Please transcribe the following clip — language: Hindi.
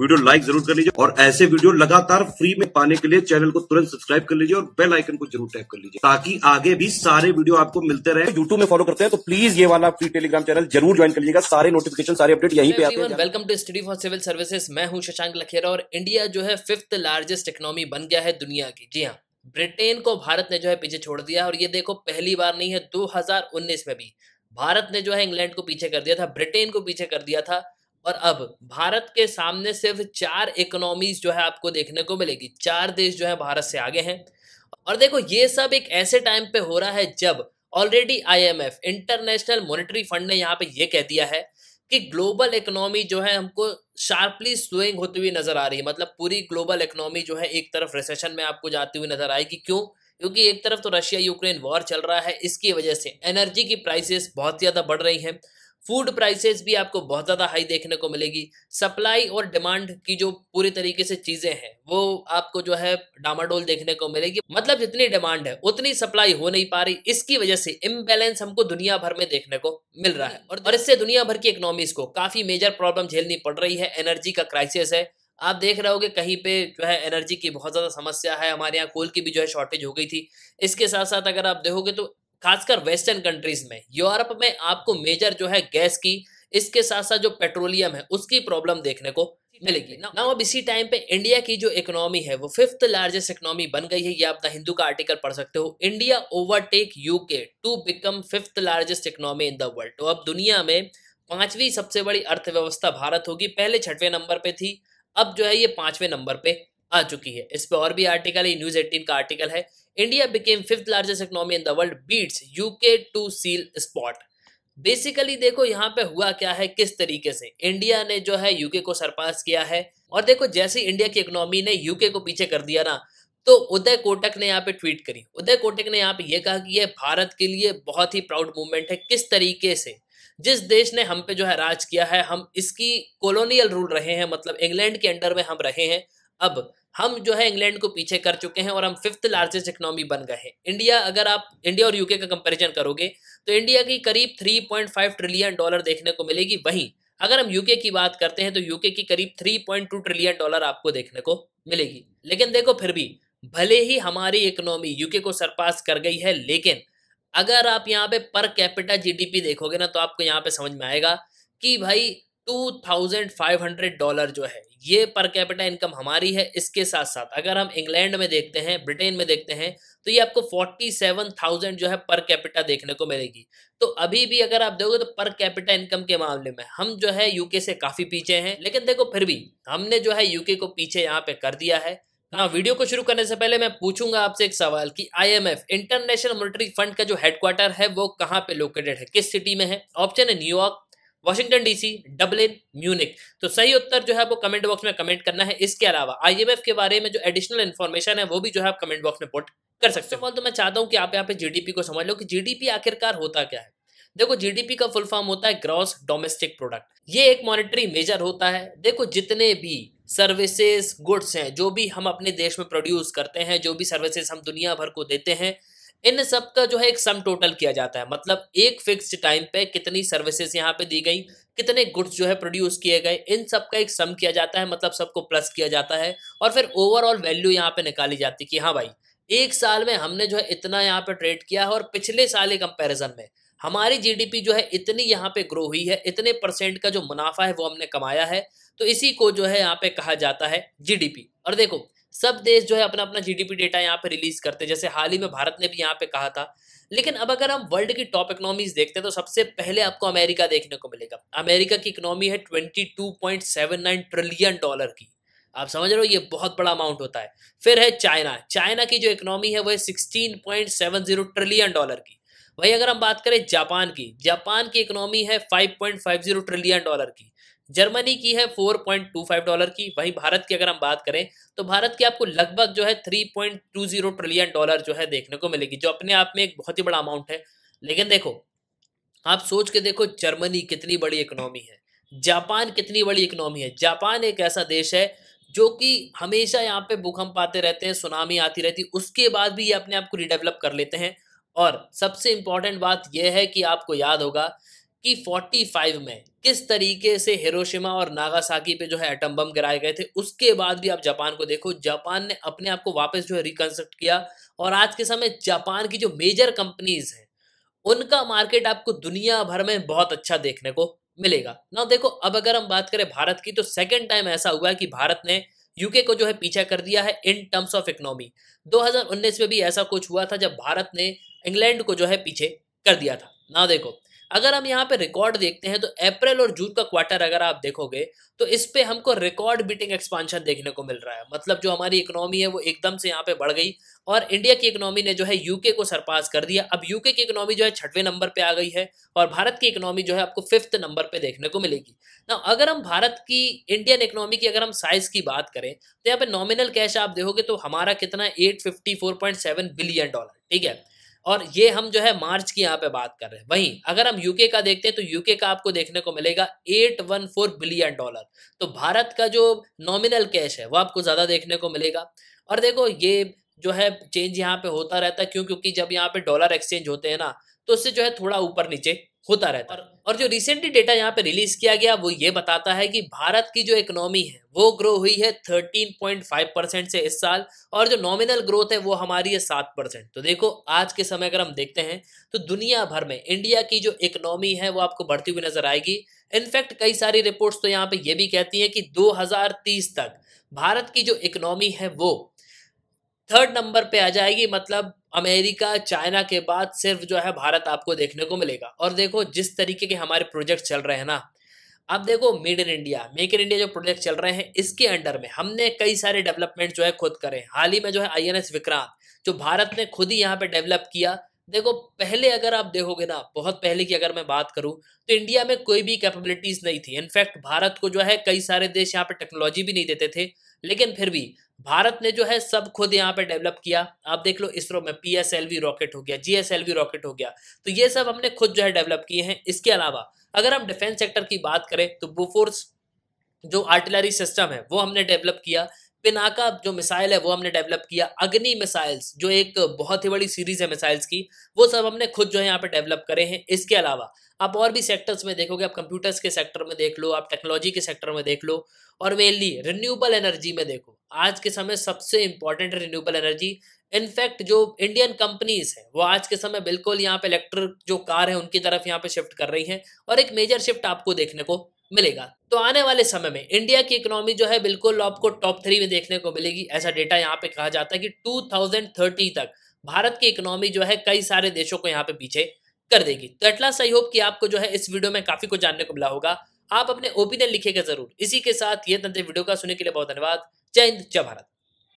वीडियो लाइक जरूर कर लीजिए और ऐसे वीडियो लगातार फ्री में पाने के लिए चैनल को तुरंत सब्सक्राइब कर लीजिए और बेल आइकन को जरूर टैप कर लीजिए ताकि आगे भी सारे वीडियो आपको मिलते रहे यूट्यूब में फॉलो करते हैं तो प्लीज ये वाला फ्री टेलीग्राम चैनल जरूर ज्वाइन कर लीजिएगा सारे नोटिफिकेशन सारे अपडेट यहीं पे आते हैं welcome to study for civil services मैं हूँ शशांक लखेरा और इंडिया जो है फिफ्थ लार्जेस्ट इकोनॉमी बन गया है दुनिया की जी हाँ ब्रिटेन को भारत ने जो है पीछे छोड़ दिया और ये देखो पहली बार नहीं है 2019 में भी भारत ने जो है इंग्लैंड को पीछे कर दिया था ब्रिटेन को पीछे कर दिया था और अब भारत के सामने सिर्फ चार इकोनॉमीज जो है आपको देखने को मिलेगी चार देश जो है भारत से आगे हैं और देखो ये सब एक ऐसे टाइम पे हो रहा है जब already IMF international monetary fund ने यहाँ पे ये कह दिया है कि ग्लोबल इकोनॉमी जो है हमको शार्पली स्लोइंग होती हुई नजर आ रही है मतलब पूरी ग्लोबल इकोनॉमी जो है एक तरफ रिसेशन में आपको जाती हुई नजर आएगी क्यों क्योंकि एक तरफ तो रशिया यूक्रेन वॉर चल रहा है इसकी वजह से एनर्जी की प्राइसेस बहुत ज़्यादा बढ़ रही हैं फूड प्राइसेस भी आपको बहुत ज़्यादा हाई देखने को मिलेगी सप्लाई और डिमांड की जो पूरी तरीके से चीज़ें हैं वो आपको जो है डामाडोल देखने को मिलेगी मतलब जितनी डिमांड है उतनी सप्लाई हो नहीं पा रही इसकी वजह से इम्बेलेंस हमको दुनिया भर में देखने को मिल रहा है और इससे दुनिया भर की इकोनॉमीज को काफ़ी मेजर प्रॉब्लम झेलनी पड़ रही है एनर्जी का क्राइसिस है आप देख रहे होगे कहीं पे जो है एनर्जी की बहुत ज़्यादा समस्या है हमारे यहाँ कोल की भी जो है शॉर्टेज हो गई थी इसके साथ साथ अगर आप देखोगे तो खासकर वेस्टर्न कंट्रीज में यूरोप में आपको मेजर जो है गैस की इसके साथ साथ जो पेट्रोलियम है उसकी प्रॉब्लम देखने को मिलेगी ना अब इसी टाइम पे इंडिया की जो इकोनॉमी है वो फिफ्थ लार्जेस्ट इकोनॉमी बन गई है ये आप द हिंदू का आर्टिकल पढ़ सकते हो India overtake UK to become fifth largest economy in the world तो अब दुनिया में पांचवी सबसे बड़ी अर्थव्यवस्था भारत होगी पहले छठवें नंबर पे थी अब जो है ये पांचवें नंबर पे आ चुकी है इस पर और भी आर्टिकल है न्यूज एटीन का आर्टिकल है India became fifth largest economy in the world beats UK to seal spot basically देखो यहाँ पे हुआ क्या है किस तरीके से इंडिया ने जो है यूके को सरपास किया है और देखो जैसे इंडिया की इकोनॉमी ने यूके को पीछे कर दिया ना तो उदय कोटक ने यहाँ पे ट्वीट करी उदय कोटक ने यहाँ पे ये कहा कि ये भारत के लिए बहुत ही प्राउड मूवमेंट है किस तरीके से जिस देश ने हम पे जो है राज किया है हम इसकी कॉलोनियल रूल रहे हैं मतलब इंग्लैंड के अंडर में हम रहे हैं अब हम जो है इंग्लैंड को पीछे कर चुके हैं और हम फिफ्थ लार्जेस्ट इकोनॉमी बन गए हैं इंडिया अगर आप इंडिया और यूके का कंपैरिजन करोगे तो इंडिया की करीब 3.5 ट्रिलियन डॉलर देखने को मिलेगी वहीं अगर हम यूके की बात करते हैं तो यूके की करीब 3.2 ट्रिलियन डॉलर आपको देखने को मिलेगी लेकिन देखो फिर भी भले ही हमारी इकोनॉमी यूके को सरपास कर गई है लेकिन अगर आप यहाँ पे पर कैपिटा जी देखोगे ना तो आपको यहाँ पे समझ में आएगा कि भाई two thousand five hundred dollar जो है ये पर कैपिटा इनकम हमारी है इसके साथ साथ अगर हम इंग्लैंड में देखते हैं ब्रिटेन में देखते हैं तो ये आपको फोर्टी सेवन थाउजेंड जो है पर कैपिटा देखने को मिलेगी तो अभी भी अगर आप देखोगे तो पर कैपिटा इनकम के मामले में हम जो है यूके से काफ़ी पीछे हैं लेकिन देखो फिर भी हमने जो है यूके को पीछे यहाँ पे कर दिया है हाँ वीडियो को शुरू करने से पहले मैं पूछूंगा आपसे एक सवाल कि आईएमएफ इंटरनेशनल मॉनिटरी फंड का जो हेडक्वार्टर है वो कहाँ पे लोकेटेड है किस सिटी में है ऑप्शन है New York Washington DC Dublin Munich तो सही उत्तर जो है वो कमेंट बॉक्स में कमेंट करना है इसके अलावा आईएमएफ के बारे में जो एडिशनल इन्फॉर्मेशन है वो भी जो है आप कमेंट बॉक्स में पुट कर सकते हो तो मैं चाहता हूँ कि आप यहाँ पे जीडीपी को समझ लो कि जीडीपी आखिरकार होता क्या है देखो जीडीपी का फुल फॉर्म होता है ग्रॉस डोमेस्टिक प्रोडक्ट ये एक मॉनिटरी मेजर होता है देखो जितने भी सर्विसेज गुड्स हैं जो भी हम अपने देश में प्रोड्यूस करते हैं जो भी सर्विसेज हम दुनिया भर को देते हैं इन सब का जो है एक सम टोटल किया जाता है मतलब एक फिक्स्ड टाइम पे कितनी सर्विसेज यहाँ पे दी गई कितने गुड्स जो है प्रोड्यूस किए गए इन सब का एक सम किया जाता है मतलब सबको प्लस किया जाता है और फिर ओवरऑल वैल्यू यहाँ पे निकाली जाती है कि हाँ भाई एक साल में हमने जो है इतना यहाँ पे ट्रेड किया है और पिछले साल के कंपेरिजन में हमारी जीडीपी जो है इतनी यहाँ पे ग्रो हुई है इतने परसेंट का जो मुनाफा है वो हमने कमाया है तो इसी को जो है यहाँ पे कहा जाता है जीडीपी और देखो सब देश जो है अपना अपना जीडीपी डेटा यहाँ पे रिलीज करते हैं जैसे हाल ही में भारत ने भी यहाँ पे कहा था लेकिन अब अगर हम वर्ल्ड की टॉप इकोनॉमीज देखते हैं तो सबसे पहले आपको अमेरिका देखने को मिलेगा अमेरिका की इकोनॉमी है 22.79 ट्रिलियन डॉलर की आप समझ रहे हो ये बहुत बड़ा अमाउंट होता है फिर है चाइना चाइना की जो इकोनॉमी है वह sixteen point seven zero trillion dollar की वही अगर हम बात करें जापान की जापान की इकोनॉमी है five point five zero trillion dollar की जर्मनी की है 4.25 डॉलर की वहीं भारत की अगर हम बात करें तो भारत की आपको लगभग जो है 3.20 ट्रिलियन डॉलर जो है देखने को मिलेगी जो अपने आप में एक बहुत ही बड़ा अमाउंट है लेकिन देखो आप सोच के देखो जर्मनी कितनी बड़ी इकोनॉमी है जापान कितनी बड़ी इकोनॉमी है जापान एक ऐसा देश है जो कि हमेशा यहाँ पे भूकंप आते रहते हैं सुनामी आती रहती है उसके बाद भी ये अपने आप को रिडेवलप कर लेते हैं और सबसे इम्पॉर्टेंट बात यह है कि आपको याद होगा कि 45 में किस तरीके से हिरोशिमा और नागासाकी पे जो है एटम बम गिराए गए थे उसके बाद भी आप जापान को देखो जापान ने अपने आप को वापस जो है रिकंस्ट्रक्ट किया और आज के समय जापान की जो मेजर कंपनीज हैं उनका मार्केट आपको दुनिया भर में बहुत अच्छा देखने को मिलेगा ना देखो अब अगर हम बात करें भारत की तो सेकेंड टाइम ऐसा हुआ कि भारत ने यूके को जो है पीछा कर दिया है इन टर्म्स ऑफ इकोनॉमी 2019 में भी ऐसा कुछ हुआ था जब भारत ने इंग्लैंड को जो है पीछे कर दिया था ना देखो अगर हम यहाँ पे रिकॉर्ड देखते हैं तो अप्रैल और जून का क्वार्टर अगर आप देखोगे तो इस पे हमको रिकॉर्ड बीटिंग एक्सपांशन देखने को मिल रहा है मतलब जो हमारी इकोनॉमी है वो एकदम से यहाँ पे बढ़ गई और इंडिया की इकोनॉमी ने जो है यूके को सरपास कर दिया अब यूके की इकोनॉमी जो है छठवें नंबर पे आ गई है और भारत की इकोनॉमी जो है आपको फिफ्थ नंबर पे देखने को मिलेगी ना अगर हम भारत की इंडियन इकोनॉमी की अगर हम साइज की बात करें तो यहाँ पे नॉमिनल कैश आप देखोगे तो हमारा कितना एट बिलियन डॉलर ठीक है और ये हम जो है मार्च की यहाँ पे बात कर रहे हैं वहीं अगर हम यूके का देखते हैं तो यूके का आपको देखने को मिलेगा 814 बिलियन डॉलर तो भारत का जो नॉमिनल कैश है वो आपको ज़्यादा देखने को मिलेगा और देखो ये जो है चेंज यहाँ पे होता रहता है क्यों क्योंकि जब यहाँ पे डॉलर एक्सचेंज होते हैं ना तो उससे जो है थोड़ा ऊपर नीचे होता रहता है और, और जो रिसेंटली डेटा यहाँ पे रिलीज किया गया वो ये बताता है कि भारत की जो इकोनॉमी है वो ग्रो हुई है 13.5 परसेंट से इस साल और जो नॉमिनल ग्रोथ है वो हमारी है सात परसेंट तो देखो आज के समय अगर हम देखते हैं तो दुनिया भर में इंडिया की जो इकोनॉमी है वो आपको बढ़ती हुई नजर आएगी इनफैक्ट कई सारी रिपोर्ट्स तो यहाँ पे ये भी कहती है कि दो तक भारत की जो इकोनॉमी है वो थर्ड नंबर पे आ जाएगी मतलब अमेरिका चाइना के बाद सिर्फ जो है भारत आपको देखने को मिलेगा और देखो जिस तरीके के हमारे प्रोजेक्ट चल रहे हैं ना अब देखो made in India make in India जो प्रोजेक्ट चल रहे हैं इसके अंडर में हमने कई सारे डेवलपमेंट जो है खुद करे हाल ही में जो है आई विक्रांत जो भारत ने खुद ही यहाँ पे डेवलप किया देखो पहले अगर आप देखोगे ना बहुत पहले की अगर मैं बात करूं तो इंडिया में कोई भी कैपेबिलिटीज नहीं थी इनफैक्ट भारत को जो है कई सारे देश यहाँ पे टेक्नोलॉजी भी नहीं देते थे लेकिन फिर भी भारत ने जो है सब खुद यहाँ पे डेवलप किया आप देख लो इसरो में पी रॉकेट हो गया जीएसएलवी रॉकेट हो गया तो ये सब हमने खुद जो है डेवलप किए हैं इसके अलावा अगर हम डिफेंस सेक्टर की बात करें तो बुफोर्स जो आर्टिलरी सिस्टम है वो हमने डेवलप किया पिनाका जो मिसाइल है वो हमने डेवलप किया अग्नि मिसाइल्स जो एक बहुत ही बड़ी सीरीज है मिसाइल्स की वो सब हमने खुद जो है यहाँ पे डेवलप करे हैं इसके अलावा आप और भी सेक्टर्स में देखोगे आप कंप्यूटर्स के सेक्टर में देख लो आप टेक्नोलॉजी के सेक्टर में देख लो और मेनली रिन्यूएबल एनर्जी में देखो आज के समय सबसे इंपॉर्टेंट है रिन्यूएबल एनर्जी इनफैक्ट जो इंडियन कंपनीज हैं वो आज के समय बिल्कुल यहाँ पे इलेक्ट्रिक जो कार है उनकी तरफ यहाँ पे शिफ्ट कर रही हैं और एक मेजर शिफ्ट आपको देखने को मिलेगा तो आने वाले समय में इंडिया की इकोनॉमी जो है बिल्कुल आपको टॉप थ्री में देखने को मिलेगी ऐसा डेटा यहाँ पे कहा जाता है कि 2030 तक भारत की इकोनॉमी जो है कई सारे देशों को यहाँ पे पीछे कर देगी तो एटलास सही होप कि आपको जो है इस वीडियो में काफी कुछ जानने को मिला होगा आप अपने ओपिनियन लिखेगा जरूर इसी के साथ ये तंत्र वीडियो का सुनने के लिए बहुत धन्यवाद जय हिंद जय भारत